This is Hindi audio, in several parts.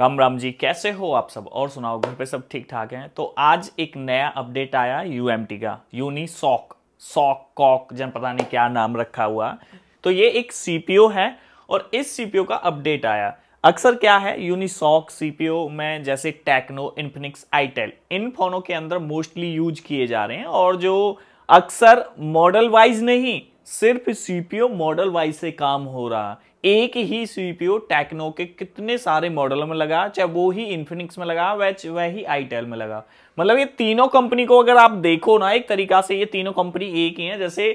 राम राम जी कैसे हो आप सब और सुनाओ घर पे सब ठीक ठाक हैं तो आज एक नया अपडेट आया यूएमटी का यूनी सॉक सॉक कॉक जन पता नहीं क्या नाम रखा हुआ तो ये एक सीपीओ है और इस सीपीओ का अपडेट आया अक्सर क्या है यूनिसॉक सीपीओ में जैसे टेक्नो इन्फिनिक्स आईटेल इन फोनों के अंदर मोस्टली यूज किए जा रहे हैं और जो अक्सर मॉडल वाइज नहीं सिर्फ सीपीओ मॉडल वाइज से काम हो रहा एक ही सीपीओ टेक्नो के कितने सारे मॉडल में लगा चाहे वो ही इन्फिनिक्स में लगा वह वही आईटेल में लगा मतलब ये तीनों कंपनी को अगर आप देखो ना एक तरीका से ये तीनों कंपनी एक ही है जैसे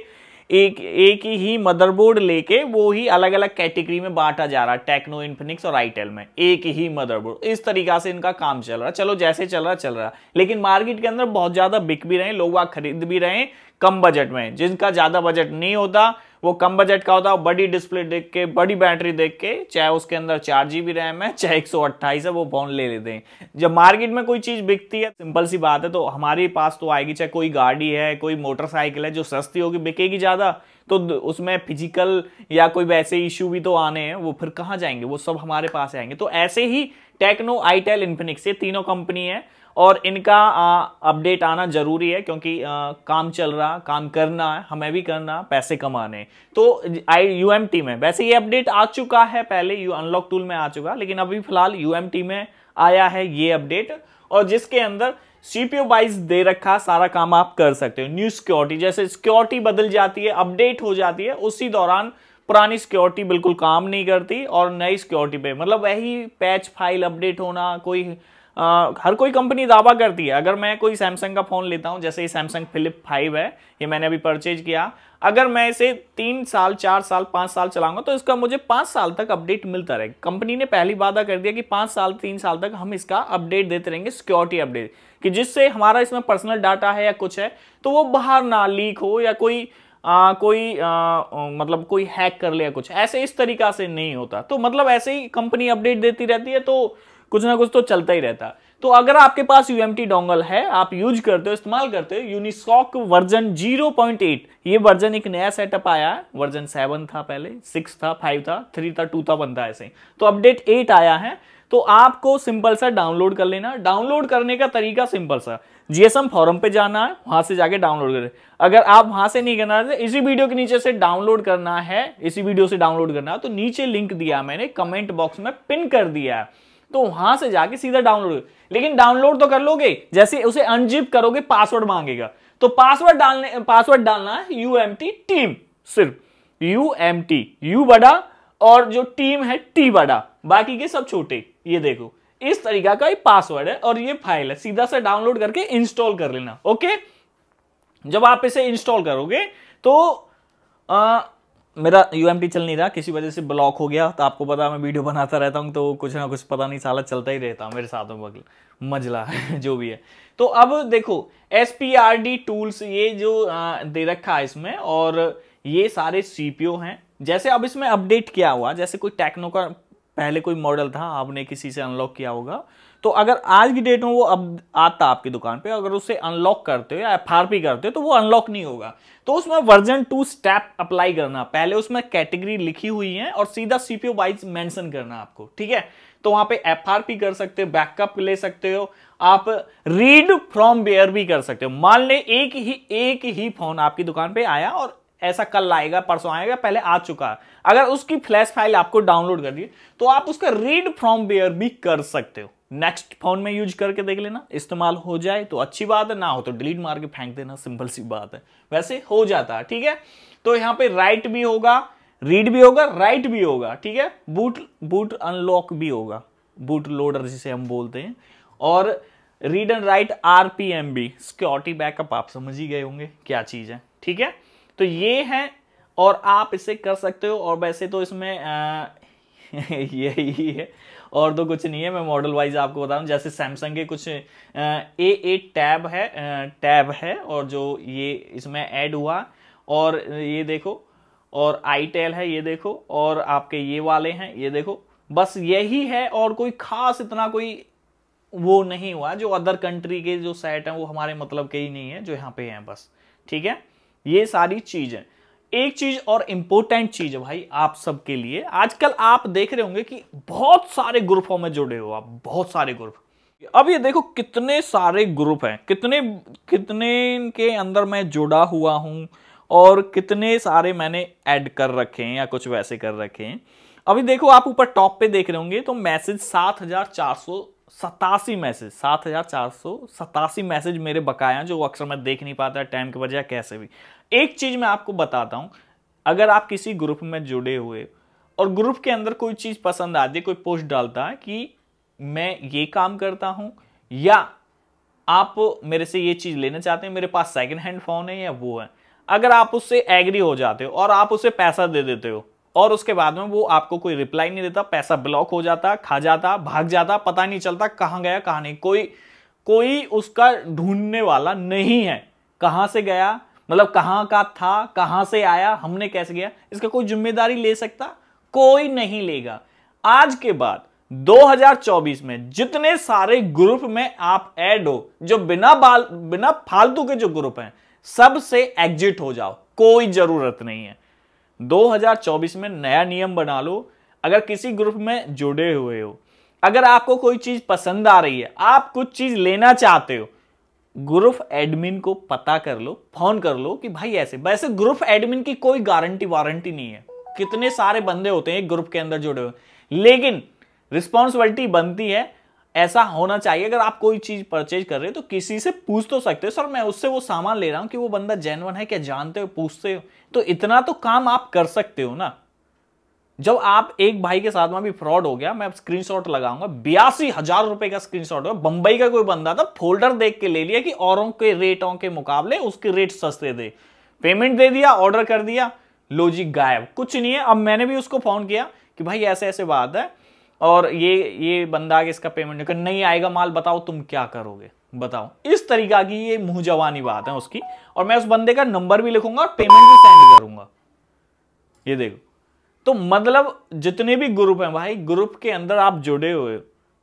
एक एक ही मदरबोर्ड लेके वो ही अलग अलग कैटेगरी में बांटा जा रहा है टेक्नो इन्फिनिक्स और आईटेल में एक ही मदरबोर्ड इस तरीका से इनका काम चल रहा है चलो जैसे चल रहा चल रहा लेकिन मार्केट के अंदर बहुत ज्यादा बिक भी रहे लोग वहां खरीद भी रहे कम बजट में जिनका ज़्यादा बजट नहीं होता वो कम बजट का होता है बड़ी डिस्प्ले देख के बड़ी बैटरी देख के चाहे उसके अंदर चार जी बी रैम है चाहे एक सौ अट्ठाईस है वो फोन ले लेते हैं जब मार्केट में कोई चीज़ बिकती है सिंपल सी बात है तो हमारे पास तो आएगी चाहे कोई गाड़ी है कोई मोटरसाइकिल है जो सस्ती होगी बिकेगी ज़्यादा तो उसमें फिजिकल या कोई वैसे इश्यू भी तो आने हैं वो फिर कहाँ जाएंगे वो सब हमारे पास आएंगे तो ऐसे ही टेक्नो आईटेल इन्फिनिक्स ये तीनों कंपनी है और इनका अपडेट आना जरूरी है क्योंकि आ, काम चल रहा काम करना है हमें भी करना पैसे कमाने तो आई यू में वैसे ये अपडेट आ चुका है पहले यू अनलॉक टूल में आ चुका लेकिन अभी फिलहाल यू में आया है ये अपडेट और जिसके अंदर सीपीओ वाइज दे रखा सारा काम आप कर सकते हो न्यू सिक्योरिटी जैसे सिक्योरिटी बदल जाती है अपडेट हो जाती है उसी दौरान पुरानी सिक्योरिटी बिल्कुल काम नहीं करती और नई सिक्योरिटी पे मतलब वही पैच फाइल अपडेट होना कोई आ, हर कोई कंपनी दावा करती है अगर मैं कोई सैमसंग का फ़ोन लेता हूँ जैसे ये सैमसंग फिलिप फाइव है ये मैंने अभी परचेज किया अगर मैं इसे तीन साल चार साल पाँच साल चलाऊंगा तो इसका मुझे पाँच साल तक अपडेट मिलता रहे कंपनी ने पहली वादा कर दिया कि पाँच साल तीन साल तक हम इसका अपडेट देते रहेंगे सिक्योरिटी अपडेट कि जिससे हमारा इसमें पर्सनल डाटा है या कुछ है तो वो बाहर ना लीक हो या कोई आ, कोई आ, मतलब कोई हैक कर लिया कुछ ऐसे इस तरीका से नहीं होता तो मतलब ऐसे ही कंपनी अपडेट देती रहती है तो कुछ ना कुछ तो चलता ही रहता तो अगर आपके पास यूएमटी डोंगल है आप यूज करते हो इस्तेमाल करते हो यूनिसॉक वर्जन 0.8 ये वर्जन एक नया सेटअप तो आया है वर्जन सेवन था पहले सिक्स था फाइव था थ्री था टू था बनता ऐसे तो अपडेट एट आया है तो आपको सिंपल सा डाउनलोड कर लेना डाउनलोड करने का तरीका सिंपल सा जीएसएम फॉरम पे जाना है वहां से जाके डाउनलोड करें अगर आप वहां से नहीं करना इसी वीडियो के नीचे से डाउनलोड करना है इसी वीडियो से डाउनलोड करना है तो नीचे लिंक दिया मैंने कमेंट बॉक्स में पिन कर दिया है तो वहां से जाके सीधा डाउनलोड लेकिन डाउनलोड तो कर लोगे जैसे उसे अनजिप करोगे पासवर्ड मांगेगा तो पासवर्ड डालने पासवर्ड डालना है यू टीम सिर्फ यू एम टी यू बड़ा और जो टीम है टी बड़ा बाकी के सब छोटे ये देखो इस तरीका का ये पासवर्ड है और ये फाइल है सीधा से डाउनलोड करके इंस्टॉल कर लेना ओके जब आप इसे इंस्टॉल करोगे तो आ, मेरा यू चल नहीं रहा किसी वजह से ब्लॉक हो गया तो आपको पता मैं वीडियो बनाता रहता हूँ तो कुछ ना कुछ पता नहीं साला चलता ही रहता मेरे साथ में बगल मजला है जो भी है तो अब देखो S P R D tools ये जो दे रखा है इसमें और ये सारे सी हैं जैसे अब इसमें अपडेट किया हुआ जैसे कोई टेक्नो का पहले कोई मॉडल था आपने किसी से अनलॉक किया होगा तो अगर आज की डेट में वो अब आता आपकी दुकान पे अगर उसे अनलॉक करते हो या एफ करते हो तो वो अनलॉक नहीं होगा तो उसमें वर्जन टू स्टेप अप्लाई करना पहले उसमें कैटेगरी लिखी हुई है और सीधा सीपीओ वाइज मेंशन करना आपको ठीक है तो वहां पे एफ कर सकते हो बैकअप ले सकते हो आप रीड फ्रॉम बेयर भी कर सकते हो मान ले एक ही एक ही फोन आपकी दुकान पे आया और ऐसा कल आएगा परसों आएगा पहले आ चुका अगर उसकी फ्लैश फाइल आपको डाउनलोड कर दी तो आप उसका रीड फ्रॉम बेयर भी कर सकते हो नेक्स्ट फोन में यूज करके देख लेना इस्तेमाल हो जाए तो अच्छी बात है ना हो तो डिलीट मार के फेंक देना सिंपल सी बात है वैसे हो जाता है ठीक है तो यहाँ पे राइट भी होगा रीड भी होगा राइट भी होगा ठीक है बूट बूट अनलॉक भी होगा बूट लोडर जिसे हम बोलते हैं और रीड एंड राइट आरपीएम भी सिक्योरिटी बैकअप आप समझ ही गए होंगे क्या चीज़ है ठीक है तो ये है और आप इसे कर सकते हो और वैसे तो इसमें यही है और तो कुछ नहीं है मैं मॉडल वाइज आपको बता दूँ जैसे सैमसंग के कुछ ए एट टैब है टैब है और जो ये इसमें ऐड हुआ और ये देखो और आई टेल है ये देखो और आपके ये वाले हैं ये देखो बस यही है और कोई खास इतना कोई वो नहीं हुआ जो अदर कंट्री के जो सेट हैं वो हमारे मतलब के ही नहीं है जो यहाँ पे हैं बस ठीक है ये सारी चीजें एक चीज और इंपॉर्टेंट चीज है भाई आप सबके लिए आजकल आप देख रहे होंगे कि बहुत सारे ग्रुपों में जुड़े हो आप बहुत सारे ग्रुप अब ये देखो कितने सारे ग्रुप हैं कितने कितने के अंदर मैं जुड़ा हुआ हूं और कितने सारे मैंने ऐड कर रखे हैं या कुछ वैसे कर रखे हैं अभी देखो आप ऊपर टॉप पे देख रहे होंगे तो मैसेज सात हजार चार सौ सतासी मैसेज सात हजार चार सौ सतासी मैसेज मेरे बकाया जो अक्सर मैं देख नहीं पाता टाइम के वजह कैसे भी एक चीज मैं आपको बताता हूं अगर आप किसी ग्रुप में जुड़े हुए और ग्रुप के अंदर कोई चीज पसंद आती है कोई पोस्ट डालता है कि मैं ये काम करता हूं या आप मेरे से ये चीज लेना चाहते हैं मेरे पास सेकंड हैंड फोन है या वो है अगर आप उससे एग्री हो जाते हो और आप उसे पैसा दे देते हो और उसके बाद में वो आपको कोई रिप्लाई नहीं देता पैसा ब्लॉक हो जाता खा जाता भाग जाता पता नहीं चलता कहाँ गया कहाँ नहीं कोई कोई उसका ढूंढने वाला नहीं है कहाँ से गया मतलब कहाँ का था कहाँ से आया हमने कैसे गया इसका कोई जिम्मेदारी ले सकता कोई नहीं लेगा आज के बाद 2024 में जितने सारे ग्रुप में आप ऐड हो जो बिना बाल बिना फालतू के जो ग्रुप हैं सबसे एग्जिट हो जाओ कोई जरूरत नहीं है 2024 में नया नियम बना लो अगर किसी ग्रुप में जुड़े हुए हो अगर आपको कोई चीज पसंद आ रही है आप कुछ चीज लेना चाहते हो ग्रुप एडमिन को पता कर लो फोन कर लो कि भाई ऐसे वैसे ग्रुप एडमिन की कोई गारंटी वारंटी नहीं है कितने सारे बंदे होते हैं ग्रुप के अंदर जुड़े हुए लेकिन रिस्पॉन्सिबिलिटी बनती है ऐसा होना चाहिए अगर आप कोई चीज परचेज कर रहे हो तो किसी से पूछ तो सकते हो सर मैं उससे वो सामान ले रहा हूं कि वो बंदा जेनवन है क्या जानते हो पूछते हो तो इतना तो काम आप कर सकते हो ना जब आप एक भाई के साथ में भी फ्रॉड हो गया मैं स्क्रीनशॉट लगाऊंगा बयासी हजार रुपए का स्क्रीनशॉट हुआ बंबई का कोई बंदा था फोल्डर देख के ले लिया कि औरों के रेटों के मुकाबले उसके रेट सस्ते थे पेमेंट दे दिया ऑर्डर कर दिया लोजी गायब कुछ नहीं है अब मैंने भी उसको फोन किया कि भाई ऐसे ऐसे बात है और ये ये बंदा आगे इसका पेमेंट नहीं आएगा माल बताओ तुम क्या करोगे बताओ इस तरीका की ये मुंह जवानी बात है उसकी और मैं उस बंदे का नंबर भी लिखूंगा और पेमेंट भी सेंड करूंगा ये देखो तो मतलब जितने भी ग्रुप हैं भाई ग्रुप के अंदर आप जुड़े हुए हो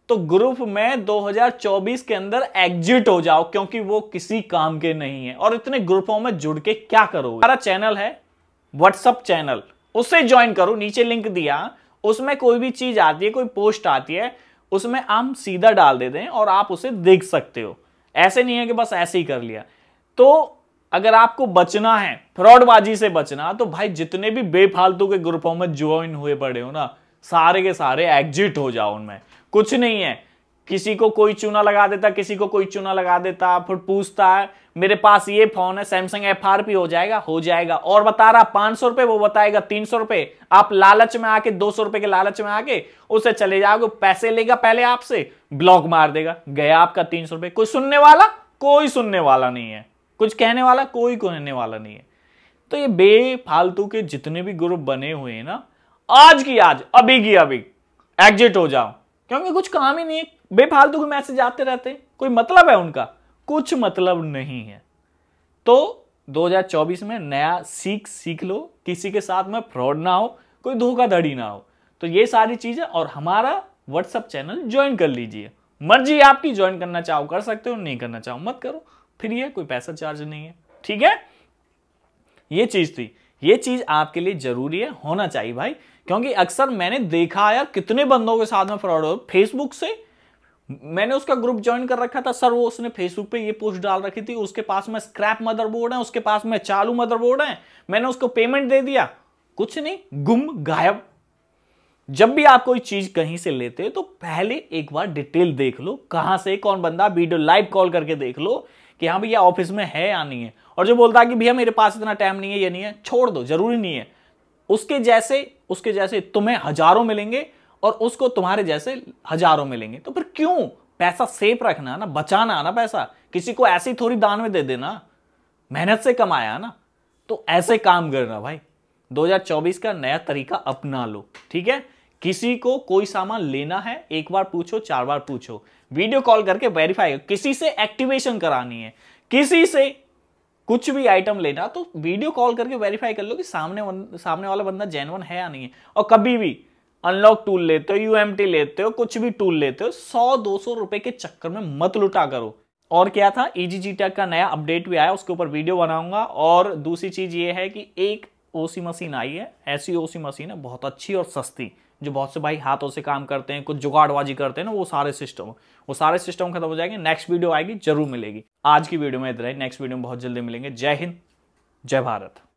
तो ग्रुप में 2024 के अंदर एग्जिट हो जाओ क्योंकि वो किसी काम के नहीं है और इतने ग्रुपों में जुड़ के क्या करोगे हमारा चैनल है व्हाट्सअप चैनल उसे ज्वाइन करो नीचे लिंक दिया उसमें कोई भी चीज आती है कोई पोस्ट आती है उसमें हम सीधा डाल देते हैं और आप उसे देख सकते हो ऐसे नहीं है कि बस ऐसे ही कर लिया तो अगर आपको बचना है फ्रॉडबाजी से बचना तो भाई जितने भी बेफालतू के ग्रुपों में ज्वाइन हुए पड़े हो ना सारे के सारे एग्जिट हो जाओ उनमें कुछ नहीं है किसी को कोई चूना लगा देता किसी को कोई चूना लगा देता फिर पूछता है मेरे पास ये फोन है सैमसंग एफ आर पी हो जाएगा हो जाएगा और बता रहा पांच सौ रुपए वो बताएगा तीन सौ रुपए आप लालच में आके दो सौ रुपए के लालच में आके उसे चले जाओगे पैसे लेगा पहले आपसे ब्लॉक मार देगा गया आपका तीन सौ रुपए कोई सुनने वाला कोई सुनने वाला नहीं है कुछ कहने वाला कोई कहने वाला नहीं है तो ये बेफालतू के जितने भी ग्रुप बने हुए हैं ना आज की आज अभी की अभी एग्जिट हो जाओ क्योंकि कुछ काम ही नहीं है बेफालतू के मैसेज आते रहते हैं कोई मतलब है उनका कुछ मतलब नहीं है तो 2024 में नया सीख सीख लो किसी के साथ में फ्रॉड ना हो कोई धोखाधड़ी ना हो तो ये सारी चीजें और हमारा व्हाट्सअप चैनल ज्वाइन कर लीजिए मर्जी आपकी ज्वाइन करना चाहो कर सकते हो नहीं करना चाहो मत करो फ्री है कोई पैसा चार्ज नहीं है ठीक है ये चीज थी ये चीज आपके लिए जरूरी है होना चाहिए भाई क्योंकि अक्सर मैंने देखा यार कितने बंदों के साथ में फ्रॉड हो फेसबुक से मैंने उसका ग्रुप ज्वाइन कर रखा था सर वो उसने फेसबुक पे ये पोस्ट डाल रखी थी उसके पास में स्क्रैप मदरबोर्ड है उसके पास में चालू मदरबोर्ड है मैंने उसको पेमेंट दे दिया कुछ नहीं गुम गायब जब भी आप कोई चीज कहीं से लेते हो तो पहले एक बार डिटेल देख लो कहां से कौन बंदा वीडियो लाइव कॉल करके देख लो कि हाँ भैया ऑफिस में है या नहीं है और जो बोलता है कि भैया मेरे पास इतना टाइम नहीं है ये नहीं है छोड़ दो जरूरी नहीं है उसके जैसे उसके जैसे तुम्हें हजारों मिलेंगे और उसको तुम्हारे जैसे हजारों मिलेंगे तो फिर क्यों पैसा सेफ रखना ना बचाना ना पैसा किसी को ऐसी थोड़ी दान में दे देना मेहनत से कमाया ना तो ऐसे काम करना भाई 2024 का नया तरीका अपना लो ठीक है किसी को कोई सामान लेना है एक बार पूछो चार बार पूछो वीडियो कॉल करके वेरीफाई किसी से एक्टिवेशन करानी है किसी से कुछ भी आइटम लेना तो वीडियो कॉल करके वेरीफाई कर लो कि सामने वन, सामने वाला बंदा जेनवन है या नहीं है और कभी भी अनलॉक टूल लेते हो यू लेते हो कुछ भी टूल लेते हो सौ दो सौ रुपए के चक्कर में मत लुटा करो और क्या था ईजी जी टेक का नया अपडेट भी आया उसके ऊपर वीडियो बनाऊंगा और दूसरी चीज ये है कि एक ओसी मशीन आई है ऐसी ओसी मशीन है बहुत अच्छी और सस्ती जो बहुत से भाई हाथों से काम करते हैं कुछ जुगाड़बाजी करते हैं ना वो सारे सिस्टम वो सारे सिस्टम खत्म हो जाएंगे नेक्स्ट वीडियो आएगी जरूर मिलेगी आज की वीडियो में इधर है नेक्स्ट वीडियो में बहुत जल्दी मिलेंगे जय हिंद जय भारत